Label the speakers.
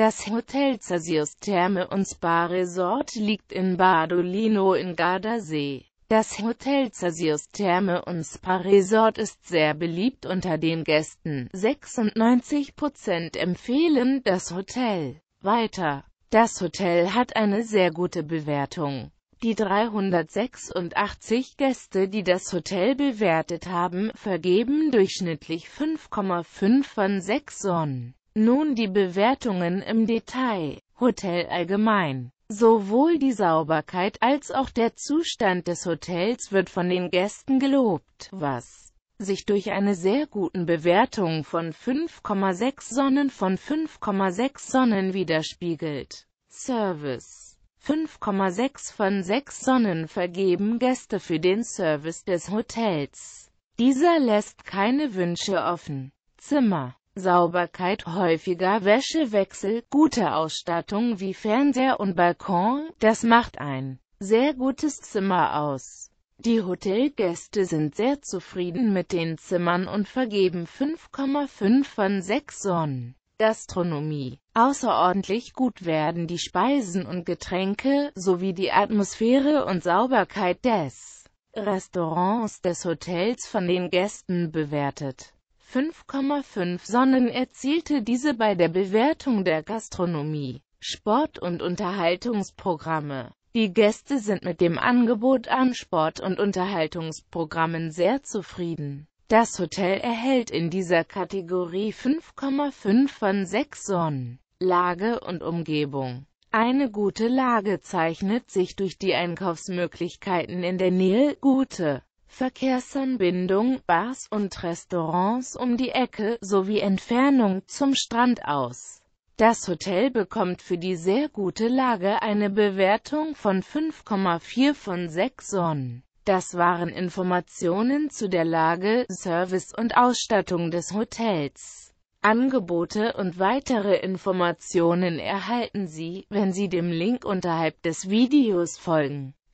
Speaker 1: Das Hotel Celsius Therme und Spa Resort liegt in Badolino in Gardasee. Das Hotel Celsius Therme und Spa Resort ist sehr beliebt unter den Gästen. 96% empfehlen das Hotel. Weiter. Das Hotel hat eine sehr gute Bewertung. Die 386 Gäste, die das Hotel bewertet haben, vergeben durchschnittlich 5,5 von 6 Sonnen. Nun die Bewertungen im Detail. Hotel allgemein. Sowohl die Sauberkeit als auch der Zustand des Hotels wird von den Gästen gelobt, was sich durch eine sehr guten Bewertung von 5,6 Sonnen von 5,6 Sonnen widerspiegelt. Service 5,6 von 6 Sonnen vergeben Gäste für den Service des Hotels. Dieser lässt keine Wünsche offen. Zimmer Sauberkeit, häufiger Wäschewechsel, gute Ausstattung wie Fernseher und Balkon, das macht ein sehr gutes Zimmer aus. Die Hotelgäste sind sehr zufrieden mit den Zimmern und vergeben 5,5 von 6 Sonnen. Gastronomie. Außerordentlich gut werden die Speisen und Getränke, sowie die Atmosphäre und Sauberkeit des Restaurants des Hotels von den Gästen bewertet. 5,5 Sonnen erzielte diese bei der Bewertung der Gastronomie, Sport- und Unterhaltungsprogramme. Die Gäste sind mit dem Angebot an Sport- und Unterhaltungsprogrammen sehr zufrieden. Das Hotel erhält in dieser Kategorie 5,5 von 6 Sonnen. Lage und Umgebung Eine gute Lage zeichnet sich durch die Einkaufsmöglichkeiten in der Nähe, gute Verkehrsanbindung, Bars und Restaurants um die Ecke sowie Entfernung zum Strand aus. Das Hotel bekommt für die sehr gute Lage eine Bewertung von 5,4 von 6 Sonnen. Das waren Informationen zu der Lage, Service und Ausstattung des Hotels. Angebote und weitere Informationen erhalten Sie, wenn Sie dem Link unterhalb des Videos folgen.